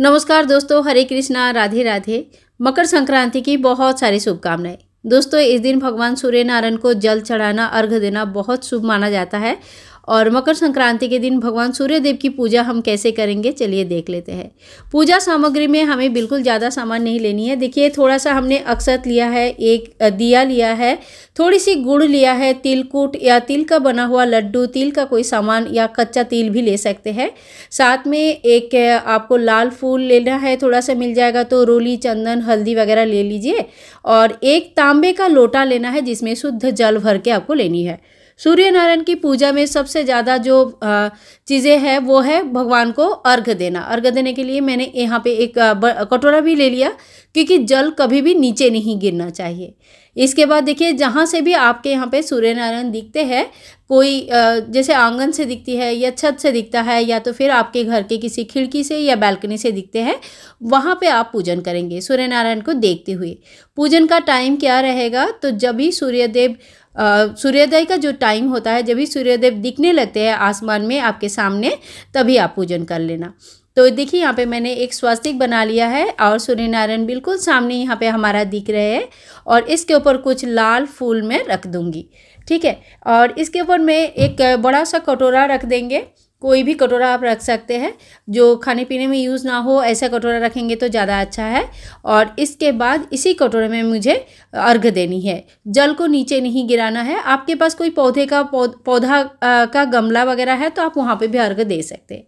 नमस्कार दोस्तों हरे कृष्णा राधे राधे मकर संक्रांति की बहुत सारी शुभकामनाएं दोस्तों इस दिन भगवान सूर्य नारायण को जल चढ़ाना अर्घ देना बहुत शुभ माना जाता है और मकर संक्रांति के दिन भगवान सूर्यदेव की पूजा हम कैसे करेंगे चलिए देख लेते हैं पूजा सामग्री में हमें बिल्कुल ज़्यादा सामान नहीं लेनी है देखिए थोड़ा सा हमने अक्षत लिया है एक दिया लिया है थोड़ी सी गुड़ लिया है तिलकुट या तिल का बना हुआ लड्डू तिल का कोई सामान या कच्चा तिल भी ले सकते हैं साथ में एक आपको लाल फूल लेना है थोड़ा सा मिल जाएगा तो रोली चंदन हल्दी वगैरह ले लीजिए और एक तांबे का लोटा लेना है जिसमें शुद्ध जल भर के आपको लेनी है सूर्य नारायण की पूजा में सबसे ज़्यादा जो चीज़ें हैं वो है भगवान को अर्घ देना अर्घ देने के लिए मैंने यहाँ पे एक कटोरा भी ले लिया क्योंकि जल कभी भी नीचे नहीं गिरना चाहिए इसके बाद देखिए जहाँ से भी आपके यहाँ पे सूर्य नारायण दिखते हैं कोई जैसे आंगन से दिखती है या छत से दिखता है या तो फिर आपके घर के किसी खिड़की से या बैल्कनी से दिखते हैं वहाँ पे आप पूजन करेंगे सूर्य नारायण को देखते हुए पूजन का टाइम क्या रहेगा तो जब भी सूर्यदेव सूर्योदय का जो टाइम होता है जब भी सूर्यदेव दिखने लगते हैं आसमान में आपके सामने तभी आप पूजन कर लेना तो देखिए यहाँ पे मैंने एक स्वास्तिक बना लिया है और सूर्य नारायण बिल्कुल सामने यहाँ पे हमारा दिख रहे हैं और इसके ऊपर कुछ लाल फूल मैं रख दूँगी ठीक है और इसके ऊपर में एक बड़ा सा कटोरा रख देंगे कोई भी कटोरा आप रख सकते हैं जो खाने पीने में यूज़ ना हो ऐसा कटोरा रखेंगे तो ज़्यादा अच्छा है और इसके बाद इसी कटोरे में मुझे अर्घ देनी है जल को नीचे नहीं गिराना है आपके पास कोई पौधे का पौधा का गमला वगैरह है तो आप वहाँ पे भी अर्घ दे सकते हैं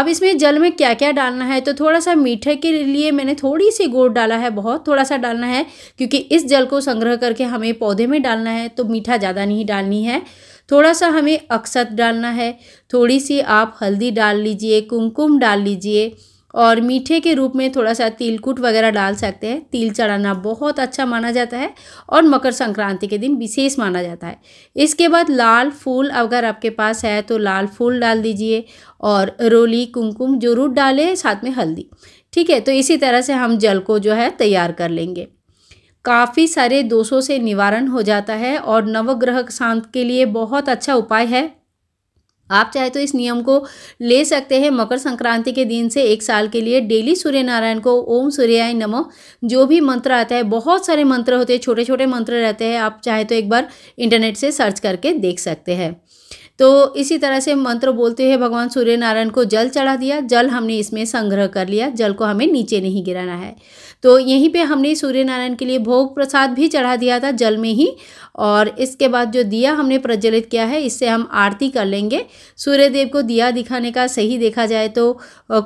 अब इसमें जल में क्या क्या डालना है तो थोड़ा सा मीठे के लिए मैंने थोड़ी सी गोड़ डाला है बहुत थोड़ा सा डालना है क्योंकि इस जल को संग्रह करके हमें पौधे में डालना है तो मीठा ज़्यादा नहीं डालनी है थोड़ा सा हमें अक्षत डालना है थोड़ी सी आप हल्दी डाल लीजिए कुमकुम डाल लीजिए और मीठे के रूप में थोड़ा सा तिलकुट वगैरह डाल सकते हैं तिल चढ़ाना बहुत अच्छा माना जाता है और मकर संक्रांति के दिन विशेष माना जाता है इसके बाद लाल फूल अगर आपके पास है तो लाल फूल डाल दीजिए और रोली कुमकुम जरूर डालें साथ में हल्दी ठीक है तो इसी तरह से हम जल को जो है तैयार कर लेंगे काफ़ी सारे दोषों से निवारण हो जाता है और नवग्रह शांत के लिए बहुत अच्छा उपाय है आप चाहे तो इस नियम को ले सकते हैं मकर संक्रांति के दिन से एक साल के लिए डेली सूर्य नारायण को ओम सूर्याय नमो जो भी मंत्र आता है बहुत सारे मंत्र होते हैं छोटे छोटे मंत्र रहते हैं आप चाहे तो एक बार इंटरनेट से सर्च करके देख सकते हैं तो इसी तरह से मंत्र बोलते हुए भगवान सूर्य नारायण को जल चढ़ा दिया जल हमने इसमें संग्रह कर लिया जल को हमें नीचे नहीं गिराना है तो यहीं पे हमने सूर्य नारायण के लिए भोग प्रसाद भी चढ़ा दिया था जल में ही और इसके बाद जो दिया हमने प्रज्वलित किया है इससे हम आरती कर लेंगे सूर्यदेव को दिया दिखाने का सही देखा जाए तो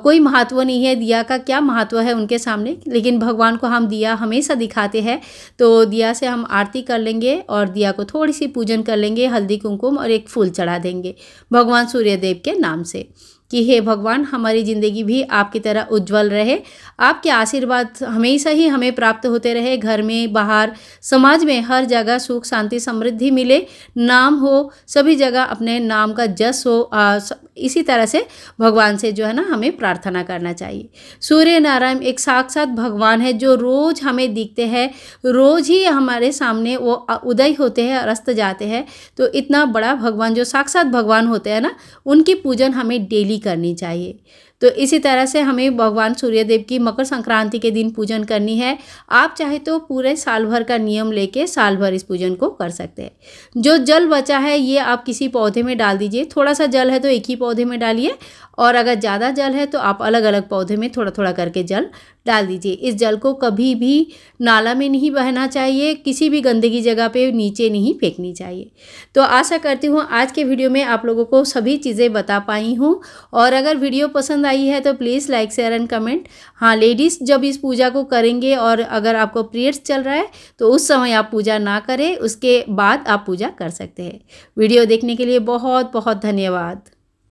कोई महत्व नहीं है दिया का क्या महत्व है उनके सामने लेकिन भगवान को हम दिया हमेशा दिखाते हैं तो दिया से हम आरती कर लेंगे और दिया को थोड़ी सी पूजन कर लेंगे हल्दी कुमकुम और एक फूल चढ़ा देंगे भगवान सूर्यदेव के नाम से कि हे भगवान हमारी ज़िंदगी भी आपकी तरह उज्जवल रहे आपके आशीर्वाद हमेशा ही हमें प्राप्त होते रहे घर में बाहर समाज में हर जगह सुख शांति समृद्धि मिले नाम हो सभी जगह अपने नाम का जस हो आ, इसी तरह से भगवान से जो है ना हमें प्रार्थना करना चाहिए सूर्य नारायण एक साक्षात भगवान है जो रोज़ हमें दिखते हैं रोज़ ही हमारे सामने वो उदय होते हैं और अस्त जाते हैं तो इतना बड़ा भगवान जो साक्षात भगवान होते हैं ना उनकी पूजन हमें डेली भी करनी चाहिए तो इसी तरह से हमें भगवान सूर्यदेव की मकर संक्रांति के दिन पूजन करनी है आप चाहे तो पूरे साल भर का नियम लेके साल भर इस पूजन को कर सकते हैं जो जल बचा है ये आप किसी पौधे में डाल दीजिए थोड़ा सा जल है तो एक ही पौधे में डालिए और अगर ज़्यादा जल है तो आप अलग अलग पौधे में थोड़ा थोड़ा करके जल डाल दीजिए इस जल को कभी भी नाला में नहीं बहना चाहिए किसी भी गंदगी जगह पे नीचे नहीं फेंकनी चाहिए तो आशा करती हूँ आज के वीडियो में आप लोगों को सभी चीज़ें बता पाई हूँ और अगर वीडियो पसंद आई है तो please like share and comment हाँ लेडीज़ जब इस पूजा को करेंगे और अगर आपको पीरियड्स चल रहा है तो उस समय आप पूजा ना करें उसके बाद आप पूजा कर सकते हैं वीडियो देखने के लिए बहुत बहुत धन्यवाद